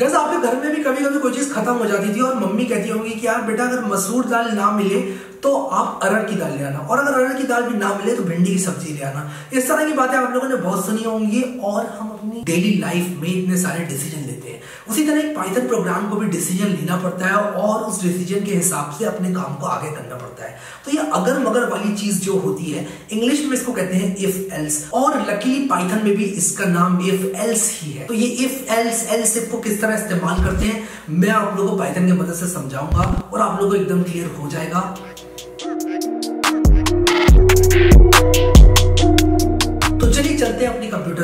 gas आपके घर में भी कभी कभी कोई चीज खत्म हो जाती थी और मम्मी कहती होंगी कि यार बेटा अगर मसूर दाल ना मिले तो आप अरहर की दाल ले आना और अगर अरहर की दाल भी ना मिले तो भिंडी की सब्जी ले आना इस तरह की बातें आप लोगों ने बहुत सुनी होंगी और हम अपनी डेली लाइफ में इतने सारे डिसीजन लेते हैं उसी तरह एक पाइथन प्रोग्राम को भी डिसीजन लेना पड़ता है और उस डिसीजन के हिसाब से अपने काम को आगे करना पड़ता है तो ये अगर मगर वाली चीज जो होती है इंग्लिश में इसको कहते हैं इफ एल्स और लकीली पाइथन में भी इसका नाम इफ एल्स ही है तो ये इफ एल्स एल्स इफ को किस तरह इस्तेमाल करते हैं मैं आप लोगों को पाइथन की मदद से समझाऊंगा और आप लोगों को एकदम क्लियर हो जाएगा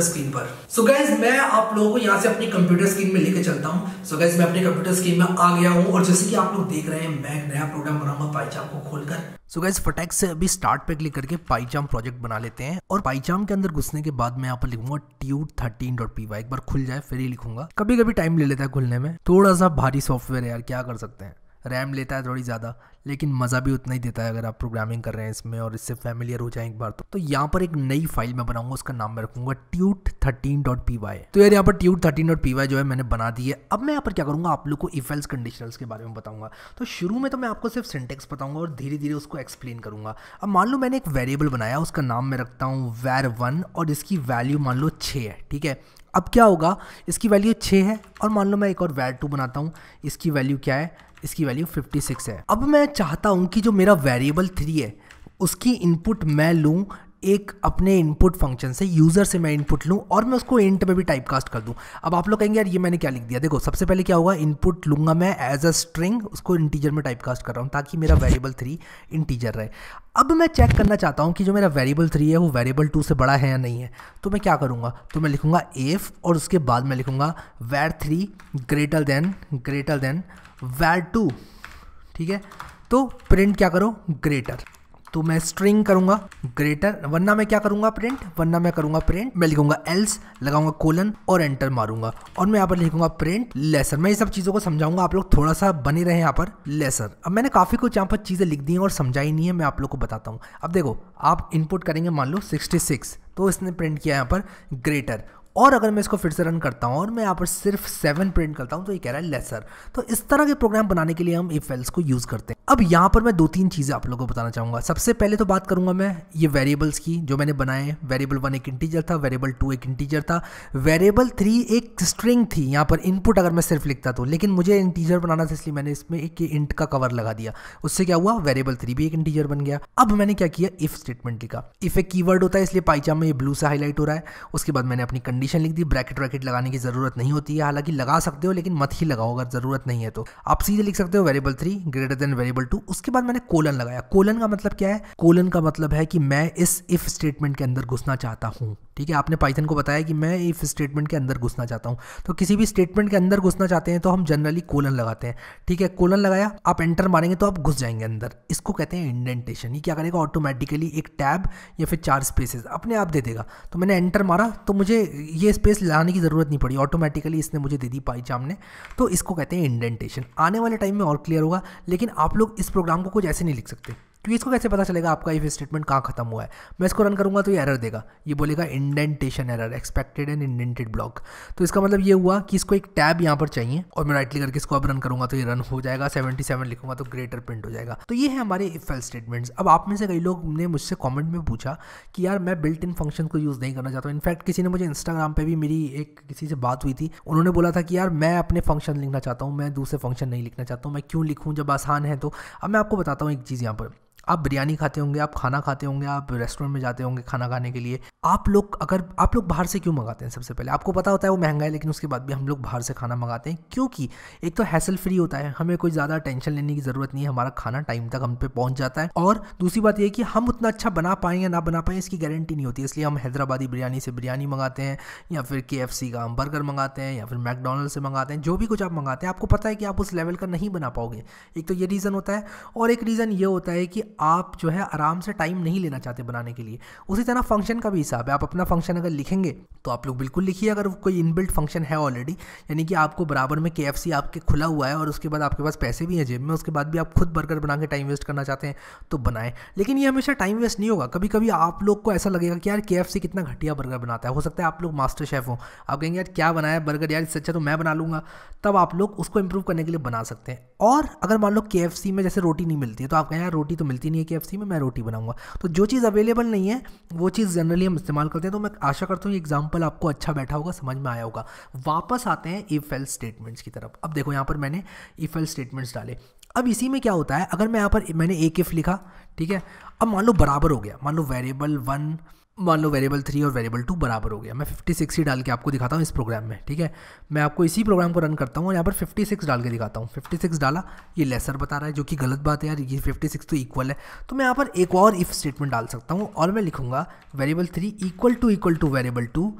कंप्यूटर स्क्रीन पर सो so गैस मैं आप लोगों को यहाँ से अपनी कंप्यूटर स्क्रीन में लेके चलता हूँ सो so गैस मैं अपने कंप्यूटर स्क्रीन में आ गया हूँ और जैसे कि आप लोग देख रहे हैं मैं नया प्रोग्राम बनाऊंगा पाईचाम को खोलकर सो so गैस फटैक से अभी स्टार्ट पे क्लिक करके पाईचाम प्रोजेक्ट बना लेते हैं और पाईचाम के अंदर घुसने के बाद मैं यहाँ पर लिखूंगा tute thirteen dot P Y एक बार खुल जाए फिर ही लिखूंगा कभी कभी टाइम ले लेता है खुलने में थोड़ा सा भारी सॉफ्टवेयर है यार क्या कर सकते हैं रैम लेता है थोड़ी ज़्यादा लेकिन मज़ा भी उतना ही देता है अगर आप प्रोग्रामिंग कर रहे हैं इसमें और इससे फैमिलियर हो जाए एक बार तो तो यहाँ पर एक नई फाइल मैं बनाऊंगा उसका नाम मैं रखूंगा tute thirteen dot P Y तो यार यहाँ पर tute thirteen dot P Y जो है मैंने बना दी है अब मैं यहाँ पर क्या करूँगा आप लोग को इफेल्स कंडीशनल्स के बारे में बताऊँगा तो शुरू में तो मैं आपको सिर्फ सिंटेक्स बताऊँगा और धीरे धीरे उसको एक्सप्लेन करूँगा अब मान लो मैंने एक वेरिएबल बनाया उसका नाम मैं रखता हूँ वैर वन और इसकी वैल्यू मान लो छः है ठीक है अब क्या होगा इसकी वैल्यू छः है और मान लो मैं एक और वैर टू बनाता हूँ इसकी वैल्यू क्या है इसकी वैल्यू 56 है अब मैं चाहता हूँ कि जो मेरा वेरिएबल थ्री है उसकी इनपुट मैं लूँ एक अपने इनपुट फंक्शन से यूज़र से मैं इनपुट लूँ और मैं उसको इंट में भी टाइप कास्ट कर दूँ अब आप लोग कहेंगे यार ये मैंने क्या लिख दिया देखो सबसे पहले क्या होगा इनपुट लूँगा मैं एज अ स्ट्रिंग उसको इंटीजर में टाइप कास्ट कर रहा हूँ ताकि मेरा वेरिएबल थ्री इंटीजर रहे अब मैं चेक करना चाहता हूँ कि जो मेरा वेरिएबल थ्री है वो वेरिएबल टू से बड़ा है या नहीं है तो मैं क्या करूँगा तो मैं लिखूँगा एफ और उसके बाद मैं लिखूँगा var three greater than greater than var two ठीक है तो प्रिंट क्या करो ग्रेटर तो मैं स्ट्रिंग करूंगा ग्रेटर वरना मैं क्या करूंगा प्रिंट वरना मैं करूंगा प्रिंट मैं लिखूंगा एल्स लगाऊंगा कोलन और एंटर मारूंगा और मैं यहाँ पर लिखूंगा प्रिंट लेसर मैं ये सब चीज़ों को समझाऊंगा आप लोग थोड़ा सा बने रहे यहाँ पर लेसर अब मैंने काफ़ी कुछ यहाँ पर चीज़ें लिख दी हैं और समझाई नहीं है मैं आप लोग को बताता हूँ अब देखो आप इनपुट करेंगे मान लो सिक्सटी तो इसने प्रिंट किया यहाँ पर ग्रेटर और अगर मैं इसको फिर से रन करता हूँ और मैं यहाँ पर सिर्फ सेवन प्रिंट करता हूँ तो ये कह रहा है लेसर तो इस तरह के प्रोग्राम बनाने के लिए हम इफ एल्स को यूज़ करते हैं अब यहाँ पर मैं दो तीन चीज़ें आप लोगों को बताना चाहूँगा सबसे पहले तो बात करूँगा मैं ये वेरिएबल्स की जो मैंने बनाए हैं वेरिएबल वन एक इंटीजर था वेरिएबल टू एक इंटीजर था वेरिएबल थ्री एक स्ट्रिंग थी यहाँ पर इनपुट अगर मैं सिर्फ लिखता तो लेकिन मुझे इंटीजर बनाना था इसलिए मैंने इसमें एक इंट का कवर लगा दिया उससे क्या हुआ वेरिएबल थ्री भी एक इंटीजर बन गया अब मैंने क्या किया इफ स्टेटमेंट लिखा इफ एक कीवर्ड होता है इसलिए पाइचा में ये ब्लू से हाईलाइट हो रहा है उसके बाद मैंने अपनी कंडीशन लिख दी ब्रैकेट वैकेट लगाने की ज़रूरत नहीं होती है हालांकि लगा सकते हो लेकिन मत ही लगाओ अगर ज़रूरत नहीं है तो आप सीधे लिख सकते हो variable three greater than variable two उसके बाद मैंने कोलन लगाया कोलन का मतलब क्या है कोलन का मतलब है कि मैं इस इफ स्टेटमेंट के अंदर घुसना चाहता हूँ ठीक है आपने पाइथन को बताया कि मैं इफ़ स्टेटमेंट के अंदर घुसना चाहता हूँ तो किसी भी स्टेटमेंट के अंदर घुसना चाहते हैं तो हम जनरली कोलन लगाते हैं ठीक है कोलन लगाया आप एंटर मारेंगे तो आप घुस जाएंगे अंदर इसको कहते हैं इंडेंटेशन ये क्या करेगा ऑटोमेटिकली एक टैब या फिर चार स्पेसेस अपने आप दे देगा तो मैंने एंटर मारा तो मुझे ये स्पेस लाने की ज़रूरत नहीं पड़ी ऑटोमेटिकली इसने मुझे दे दी पाई जाम ने तो इसको कहते हैं इंडेंटेशन आने वाले टाइम में और क्लियर होगा लेकिन आप लोग इस प्रोग्राम को कुछ ऐसे नहीं लिख सकते तो इसको कैसे पता चलेगा आपका इफ स्टेटमेंट कहाँ खत्म हुआ है मैं इसको रन करूँगा तो ये एरर देगा ये बोलेगा indentation error expected and indented block तो इसका मतलब ये हुआ कि इसको एक टैब यहाँ पर चाहिए और मैं राइट करके इसको अब रन करूँगा तो ये रन हो जाएगा सेवेंटी सेवन लिखूंगा तो ग्रेटर प्रिंट हो जाएगा तो ये है हमारे इफ एल स्टेटमेंट्स अब आप में से कई लोग ने मुझसे कॉमेंट में पूछा कि यार मैं बिल्ट इन फंक्शन को यूज़ नहीं करना चाहता हूँ इनफैक्ट किसी ने मुझे इंस्टाग्राम पर भी मेरी एक किसी से बात हुई थी उन्होंने बोला था कि यार मैं अपने फंक्शन लिखना चाहता हूँ मैं दूसरे फंक्शन नहीं लिखना चाहता हूँ मैं क्यों लिखूँ जब आसान है तो अब मैं आपको बताता हूँ एक चीज़ यहाँ पर आप बिरयानी खाते होंगे आप खाना खाते होंगे आप रेस्टोरेंट में जाते होंगे खाना खाने के लिए आप लोग अगर आप लोग बाहर से क्यों मंगाते हैं सबसे पहले आपको पता होता है वो महंगा है लेकिन उसके बाद भी हम लोग बाहर से खाना मंगाते हैं क्योंकि एक तो हैसल फ्री होता है हमें कोई ज़्यादा टेंशन लेने की ज़रूरत नहीं है हमारा खाना टाइम तक हम पे पहुँच जाता है और दूसरी बात यह कि हम उतना अच्छा बना पाएँ या ना बना पाएँ इसकी गारंटी नहीं होती इसलिए हम हैदराबादी बिरयानी से बिरयानी मंगाते हैं या फिर के का हम बर्गर मंगाते हैं या फिर मैकडोनल्ड से मंगाते हैं जो भी कुछ आप मंगाते हैं आपको पता है कि आप उस लेवल का नहीं बना पाओगे एक तो ये रीज़न होता है और एक रीज़न ये होता है कि आप जो है आराम से टाइम नहीं लेना चाहते बनाने के लिए उसी तरह फंक्शन का भी हिसाब है आप अपना फंक्शन अगर लिखेंगे तो आप लोग बिल्कुल लिखिए अगर कोई इनबिल्ट फंक्शन है ऑलरेडी यानी कि आपको बराबर में के आपके खुला हुआ है और उसके बाद आपके पास पैसे भी हैं जेब में उसके बाद भी आप खुद बर्गर बना के टाइम वेस्ट करना चाहते हैं तो बनाएं लेकिन ये हमेशा टाइम वेस्ट नहीं होगा कभी कभी आप लोग को ऐसा लगेगा कि यार के कितना घटिया बर्गर बनाता है हो सकता है आप लोग मास्टर शेफ हो आप कहेंगे यार क्या बनाया बर्गर यार इससे अच्छा तो मैं बना लूँगा तब आप लोग उसको इंप्रूव करने के लिए बना सकते हैं और अगर मान लो के में जैसे रोटी नहीं मिलती है तो आप कहें यार रोटी तो मिलती मिलती नहीं है के में मैं रोटी बनाऊंगा तो जो चीज़ अवेलेबल नहीं है वो चीज़ जनरली हम इस्तेमाल करते हैं तो मैं आशा करता हूँ एग्जाम्पल आपको अच्छा बैठा होगा समझ में आया होगा वापस आते हैं इफ एल स्टेटमेंट्स की तरफ अब देखो यहाँ पर मैंने इफ एल स्टेटमेंट्स डाले अब इसी में क्या होता है अगर मैं यहाँ पर मैंने एक इफ़ लिखा ठीक है अब मान लो बराबर हो गया मान लो वेरिएबल वन मान लो वेरिएबल थ्री और वेरिएबल टू बराबर हो गया मैं फिफ्टी सिक्स ही डाल के आपको दिखाता हूँ इस प्रोग्राम में ठीक है मैं आपको इसी प्रोग्राम को रन करता हूँ और यहाँ पर फिफ्टी सिक्स डाल के दिखाता हूँ फिफ्टी सिक्स डाला ये लेसर बता रहा है जो कि गलत बात है यार ये फिफ्टी सिक्स तो इक्वल है तो मैं यहाँ पर एक और इफ़ स्टेटमेंट डाल सकता हूँ और मैं लिखूँगा variable three equal to equal to variable two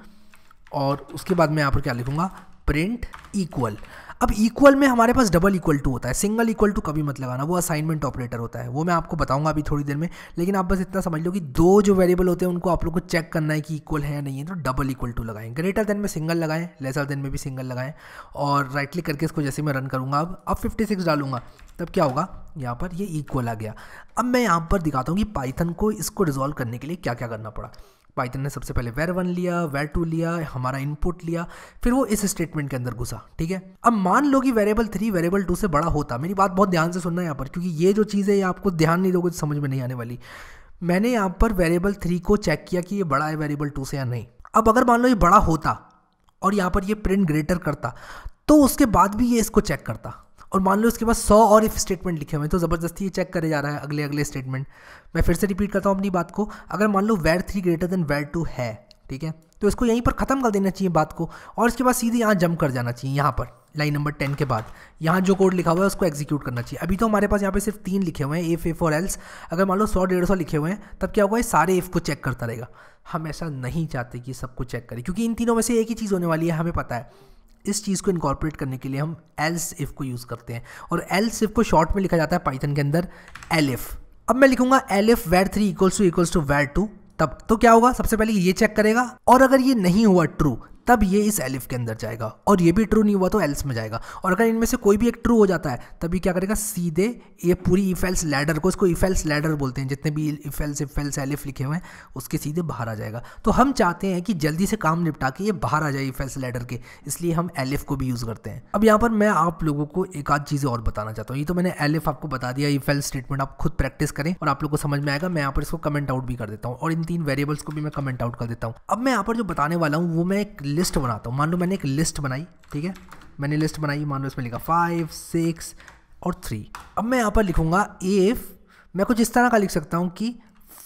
और उसके बाद मैं यहाँ पर क्या लिखूँगा प्रिंट इक्वल अब इक्वल में हमारे पास डबल इक्वल टू होता है सिंगल इक्वल टू कभी मत लगाना वो असाइनमेंट ऑपरेटर होता है वो मैं आपको बताऊंगा अभी थोड़ी देर में लेकिन आप बस इतना समझ लो कि दो जो वेरिएबल होते हैं उनको आप लोग को चेक करना है कि इक्वल है या नहीं है तो डबल इक्वल टू लगाएं ग्रेटर देन में सिंगल लगाएं लेसर देन में भी सिंगल लगाएं और राइट क्लिक करके इसको जैसे मैं रन करूँगा अब अब फिफ्टी सिक्स डालूंगा तब क्या होगा यहाँ पर ये इक्वल आ गया अब मैं यहाँ पर दिखाता हूँ कि पाइथन को इसको रिजॉल्व करने के लिए क्या क्या करना पड़ा पाइथन ने सबसे पहले वेर वन लिया वेर टू लिया हमारा इनपुट लिया फिर वो इस स्टेटमेंट के अंदर घुसा ठीक है अब मान लो कि वेरिएबल थ्री वेरिएबल टू से बड़ा होता मेरी बात बहुत ध्यान से सुनना यहाँ पर क्योंकि ये जो चीज़ है ये आपको ध्यान नहीं दोगे तो समझ में नहीं आने वाली मैंने यहाँ पर वेरिएबल थ्री को चेक किया कि ये बड़ा है वेरिएबल टू से या नहीं अब अगर मान लो ये बड़ा होता और यहाँ पर ये प्रिंट ग्रेटर करता तो उसके बाद भी ये इसको चेक करता और मान लो उसके पास सौ और इफ स्टेटमेंट लिखे हुए हैं तो ज़बरदस्ती ये चेक करे जा रहा है अगले अगले स्टेटमेंट मैं फिर से रिपीट करता हूँ अपनी बात को अगर मान लो var three greater than var two है ठीक है तो इसको यहीं पर ख़त्म कर देना चाहिए बात को और इसके बाद सीधे यहाँ जंप कर जाना चाहिए यहाँ पर लाइन नंबर टेन के बाद यहाँ जो कोड लिखा हुआ है उसको एग्जीक्यूट करना चाहिए अभी तो हमारे पास यहाँ पे सिर्फ तीन लिखे हुए हैं एफ एफ और एल्स अगर मान लो सौ डेढ़ सौ लिखे हुए हैं तब क्या होगा ये सारे एफ को चेक करता रहेगा हम ऐसा नहीं चाहते कि सबको चेक करें क्योंकि इन तीनों में से एक ही चीज़ होने वाली है हमें पता है इस चीज़ को इनकॉर्पोरेट करने के लिए हम एल्स इफ़ को यूज़ करते हैं और एल्स इफ़ को शॉर्ट में लिखा जाता है पाइथन के अंदर एल इफ़ अब मैं लिखूंगा elif var three equals to equals to var two तब तो क्या होगा सबसे पहले ये चेक करेगा और अगर ये नहीं हुआ ट्रू तब ये इस एलिफ के अंदर जाएगा और ये भी ट्रू नहीं हुआ तो एल्स में जाएगा और अगर इनमें से कोई भी एक ट्रू हो जाता है तब ये क्या करेगा सीधे ये पूरी इफेल्स लैडर को इसको इफेल्स लैडर बोलते हैं जितने भी इफेल्स इफेल्स एलिफ लिखे हुए हैं उसके सीधे बाहर आ जाएगा तो हम चाहते हैं कि जल्दी से काम निपटा के ये बाहर आ जाए इफेल्स लैडर के इसलिए हम एलिफ को भी यूज़ करते हैं अब यहाँ पर मैं आप लोगों को एक आध चीज़ें और बताना चाहता हूँ ये तो मैंने एलिफ आपको बता दिया इफेल्स स्टेटमेंट आप खुद प्रैक्टिस करें और आप लोग को समझ में आएगा मैं यहाँ पर इसको कमेंट आउट भी कर देता हूँ और इन तीन वेरिएबल्स को भी मैं कमेंट आउट कर देता हूँ अब मैं यहाँ पर जो बताने वाला हूँ वो मैं एक लिस्ट बनाता हूँ मान लो मैंने एक लिस्ट बनाई ठीक है मैंने लिस्ट बनाई मान लो इसमें लिखा फाइव सिक्स और थ्री अब मैं यहाँ पर लिखूँगा एफ मैं कुछ इस तरह का लिख सकता हूँ कि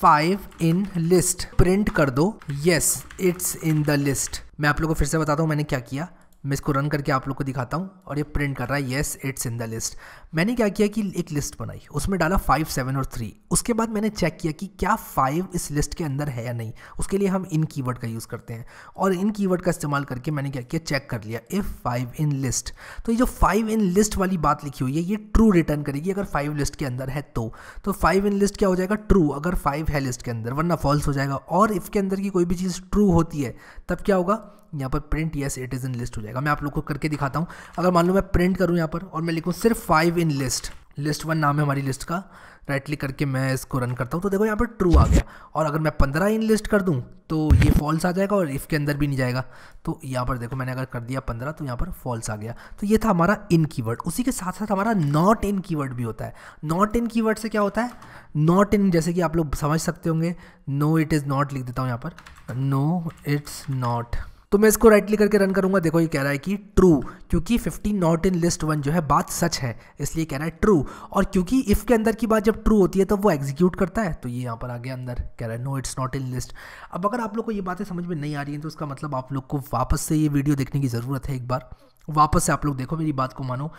फाइव इन लिस्ट प्रिंट कर दो yes it's in the list मैं आप लोगों को फिर से बताता हूँ मैंने क्या किया मैं इसको रन करके आप लोग को दिखाता हूँ और ये प्रिंट कर रहा है yes it's in the list मैंने क्या किया कि एक लिस्ट बनाई उसमें डाला फाइव सेवन और थ्री उसके बाद मैंने चेक किया कि क्या फाइव इस लिस्ट के अंदर है या नहीं उसके लिए हम इन कीवर्ड का यूज़ करते हैं और इन कीवर्ड का इस्तेमाल करके मैंने क्या किया चेक कर लिया इफ़ फाइव इन लिस्ट तो ये जो फाइव इन लिस्ट वाली बात लिखी हुई है ये ट्रू रिटर्न करेगी अगर फाइव लिस्ट के अंदर है तो तो फाइव इन लिस्ट क्या हो जाएगा ट्रू अगर फाइव है लिस्ट के अंदर वरना फॉल्स हो जाएगा और इफ़ के अंदर की कोई भी चीज़ ट्रू होती है तब क्या होगा यहाँ पर print yes it is in list हो जाएगा मैं आप लोग को करके दिखाता हूँ अगर मान लो मैं प्रिंट करूँ यहाँ पर और मैं लिखूँ सिर्फ five in list list one नाम है हमारी लिस्ट का राइट क्लिक करके मैं इसको रन करता हूँ तो देखो यहाँ पर ट्रू आ गया और अगर मैं पंद्रह इन लिस्ट कर दूँ तो ये फॉल्स आ जाएगा और इफ़ के अंदर भी नहीं जाएगा तो यहाँ पर देखो मैंने अगर कर दिया पंद्रह तो यहाँ पर फॉल्स आ गया तो ये था हमारा इन कीवर्ड उसी के साथ साथ हमारा नॉट इन कीवर्ड भी होता है नॉट इन कीवर्ड से क्या होता है नॉट इन जैसे कि आप लोग समझ सकते होंगे नो इट इज़ नॉट लिख देता हूँ यहाँ पर नो इट्स नॉट तो मैं इसको राइटली करके रन करूंगा देखो ये कह रहा है कि ट्रू क्योंकि 50 नॉट इन लिस्ट वन जो है बात सच है इसलिए कह रहा है ट्रू और क्योंकि इफ़ के अंदर की बात जब ट्रू होती है तो वो एग्जीक्यूट करता है तो ये यहाँ पर आ गया अंदर कह रहा है no it's not in list अब अगर आप लोग को ये बातें समझ में नहीं आ रही हैं तो उसका मतलब आप लोग को वापस से ये वीडियो देखने की ज़रूरत है एक बार वापस से आप लोग देखो मेरी बात को मानो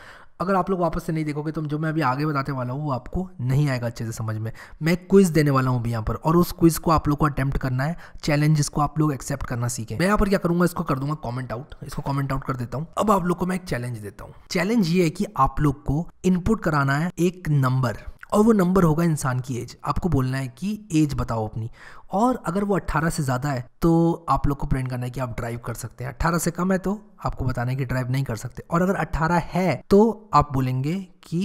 अगर आप लोग वापस से नहीं देखोगे तो जो मैं अभी आगे बताने वाला हूँ वो आपको नहीं आएगा अच्छे से समझ में मैं क्विज़ देने वाला हूँ अभी यहाँ पर और उस क्विज़ को आप लोग को अटैम्प्ट करना है चैलेंज इसको आप लोग एक्सेप्ट करना सीखें मैं यहाँ पर क्या करूँगा इसको कर दूंगा कॉमेंट आउट इसको कॉमेंट आउट कर देता हूँ अब आप लोग को मैं एक चैलेंज देता हूँ चैलेंज ये है कि आप लोग को इनपुट कराना है एक नंबर और वो नंबर होगा इंसान की एज आपको बोलना है कि एज बताओ अपनी और अगर वो 18 से ज़्यादा है तो आप लोग को प्रिंट करना है कि आप ड्राइव कर सकते हैं 18 से कम है तो आपको बताना है कि ड्राइव नहीं कर सकते और अगर 18 है तो आप बोलेंगे कि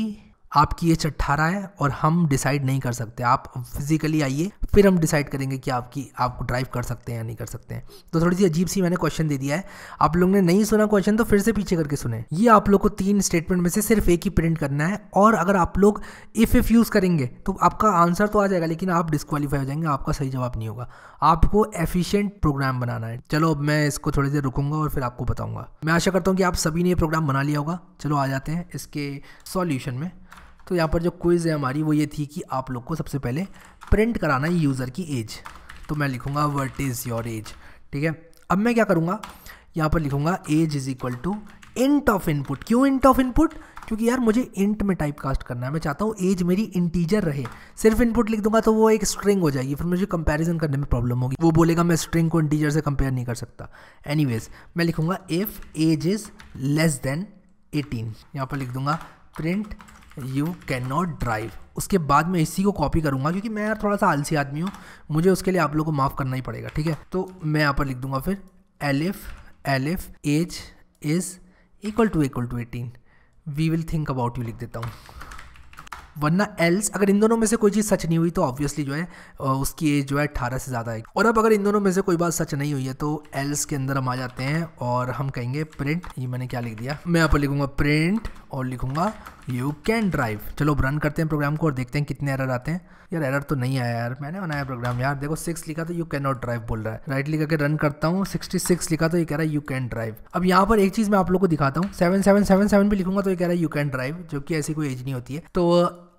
आपकी एज अट्ठारह है और हम डिसाइड नहीं कर सकते आप फिजिकली आइए फिर हम डिसाइड करेंगे कि आपकी आपको ड्राइव कर सकते हैं या नहीं कर सकते हैं तो थोड़ी सी अजीब सी मैंने क्वेश्चन दे दिया है आप लोग ने नहीं सुना क्वेश्चन तो फिर से पीछे करके सुने ये आप लोग को तीन स्टेटमेंट में से सिर्फ एक ही प्रिंट करना है और अगर आप लोग इफ़ इफ़ यूज़ करेंगे तो आपका आंसर तो आ जाएगा लेकिन आप डिस्कवालीफाई हो जाएंगे आपका सही जवाब नहीं होगा आपको एफिशियंट प्रोग्राम बनाना है चलो अब मैं इसको थोड़ी देर रुकूंगा और फिर आपको बताऊंगा मैं आशा करता हूँ कि आप सभी ने ये प्रोग्राम बना लिया होगा चलो आ जाते हैं इसके सॉल्यूशन में तो यहाँ पर जो क्विज़ है हमारी वो ये थी कि आप लोग को सबसे पहले प्रिंट कराना है यूज़र की एज तो मैं लिखूँगा वट इज़ योर एज ठीक है अब मैं क्या करूँगा यहाँ पर लिखूँगा age is equal to int of input क्यों इंट ऑफ इनपुट क्योंकि यार मुझे इंट में टाइप कास्ट करना है मैं चाहता हूँ एज मेरी इंटीजर रहे सिर्फ इनपुट लिख दूंगा तो वो एक स्ट्रिंग हो जाएगी फिर मुझे कंपैरिजन करने में प्रॉब्लम होगी वो बोलेगा मैं स्ट्रिंग को इंटीजर से कंपेयर नहीं कर सकता एनीवेज मैं लिखूँगा if age is less than eighteen यहाँ पर लिख दूंगा print you can not drive उसके बाद मैं इसी को कॉपी करूंगा क्योंकि मैं यार थोड़ा सा आलसी आदमी हूँ मुझे उसके लिए आप लोग को माफ़ करना ही पड़ेगा ठीक है तो मैं यहाँ पर लिख दूंगा फिर elif elif age is equal to equal to eighteen we will think about you लिख देता हूँ वरना एल्स अगर इन दोनों में से कोई चीज़ सच नहीं हुई तो ऑब्वियसली जो है उसकी एज जो है अट्ठारह से ज़्यादा है और अब अगर इन दोनों में से कोई बात सच नहीं हुई है तो एल्स के अंदर हम आ जाते हैं और हम कहेंगे प्रिंट ये मैंने क्या लिख दिया मैं यहाँ पर लिखूंगा प्रिंट और लिखूंगा यू कैन ड्राइव चलो रन करते हैं प्रोग्राम को और देखते हैं कितने एरर आते हैं यार एरर तो नहीं आया यार मैंने बनाया प्रोग्राम यार देखो सिक्स लिखा तो यू कैन नॉट ड्राइव बोल रहा है राइट लिखा के रन करता हूँ सिक्सटी सिक्स लिखा तो ये कह रहा है यू कैन ड्राइव अब यहाँ पर एक चीज़ मैं आप लोग को दिखाता हूँ सेवन सेवन सेवन सेवन भी लिखूंगा तो ये कह रहा है यू कैन ड्राइव जो कि ऐसी कोई एज नहीं होती है तो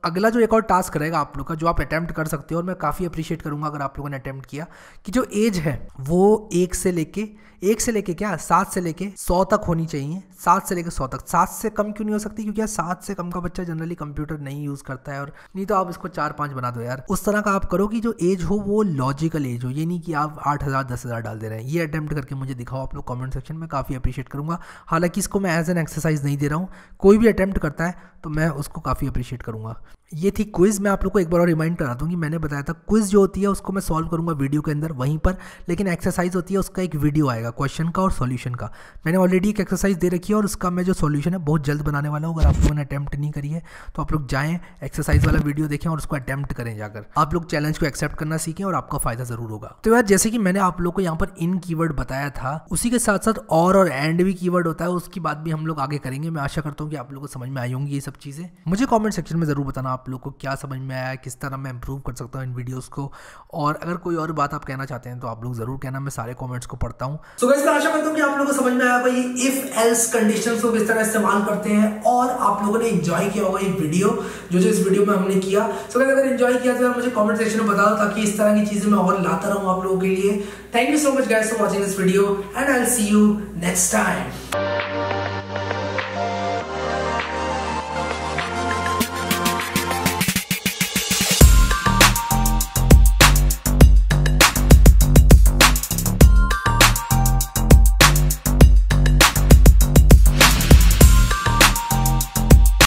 अगला जो एक और टास्क रहेगा आप लोग का जो आप अटैम्प्ट कर सकते हो और मैं काफ़ी अप्रिशिएट करूँगा अगर आप लोगों ने अटैम्प्ट किया कि जो एज है वो एक से लेके एक से लेके क्या सात से लेके सौ तक होनी चाहिए सात से लेके सौ तक सात से कम क्यों नहीं हो सकती क्योंकि यार सात से कम का बच्चा जनरली कंप्यूटर नहीं यूज़ करता है और नहीं तो आप इसको चार पाँच बना दो यार उस तरह का आप करो कि जो एज हो वो लॉजिकल एज हो ये नहीं कि आप आठ हज़ार दस हज़ार डाल दे रहे हैं ये अटैम्प्ट करके मुझे दिखाओ आप लोग कॉमेंट सेक्शन में काफ़ी अप्रिशिएट करूँगा हालांकि इसको मैं एज एन एक्सरसाइज नहीं दे रहा हूँ कोई भी अटैम्प्ट करता है तो मैं उसको काफ़ी अप्रिशिएट करूँगा ये थी क्विज़ मैं आप लोग को एक बार और रिमाइंड करा दूँ कि मैंने बताया था क्विज़ जो होती है उसको मैं सॉल्व करूँगा वीडियो के अंदर वहीं पर लेकिन एक्सरसाइज होती है उसका एक वीडियो आएगा क्वेश्चन का और सॉल्यूशन का मैंने ऑलरेडी एक एक्सरसाइज दे रखी है और उसका मैं जो सॉल्यूशन है बहुत जल्द बनाने वाला हूँ अगर आप लोगों ने अटैम्प्ट नहीं करी है तो आप लोग जाएँ एक्सरसाइज वाला वीडियो देखें और उसको अटैम्प्ट करें जाकर आप लोग चैलेंज को एक्सेप्ट करना सीखें और आपका फ़ायदा ज़रूर होगा तो यार जैसे कि मैंने आप लोग को यहाँ पर इन की बताया था उसी के साथ साथ और और एंड भी कीवर्ड होता है उसकी बात भी हम लोग आगे करेंगे मैं आशा करता हूँ कि आप लोग को समझ में आई होंगी ये सब चीज़ें मुझे कॉमेंट सेक्शन में ज़रूर बताना आप आप लोग को क्या समझ में आया किस तरह मैं इम्प्रूव कर सकता हूँ इन वीडियोस को और अगर कोई और बात आप कहना चाहते हैं तो आप लोग ज़रूर कहना मैं सारे कॉमेंट्स को पढ़ता हूँ सो so, आशा करता हूँ कि आप लोग को समझ में आया भाई इफ़ एल्स कंडीशन को किस तरह इस्तेमाल करते हैं और आप लोगों ने इंजॉय किया होगा ये वीडियो जो जो इस वीडियो में हमने किया सो so, अगर इंजॉय किया तो मुझे कॉमेंट सेक्शन में बता दो ताकि इस तरह की चीज़ें मैं और लाता रहूँ आप लोगों के लिए thank you so much guys for watching this video and I see you next time